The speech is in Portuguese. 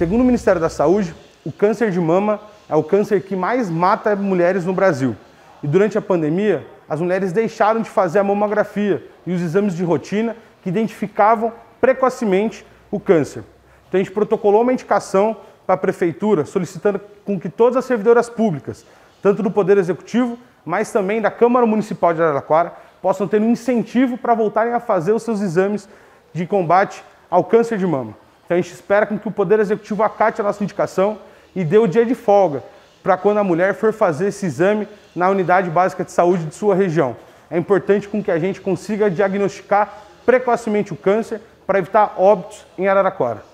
Segundo o Ministério da Saúde, o câncer de mama é o câncer que mais mata mulheres no Brasil. E durante a pandemia, as mulheres deixaram de fazer a mamografia e os exames de rotina que identificavam precocemente o câncer. Então a gente protocolou uma indicação para a prefeitura solicitando com que todas as servidoras públicas, tanto do Poder Executivo, mas também da Câmara Municipal de Araraquara, possam ter um incentivo para voltarem a fazer os seus exames de combate ao câncer de mama. Então a gente espera que o Poder Executivo acate a nossa indicação e dê o dia de folga para quando a mulher for fazer esse exame na unidade básica de saúde de sua região. É importante com que a gente consiga diagnosticar precocemente o câncer para evitar óbitos em Araraquara.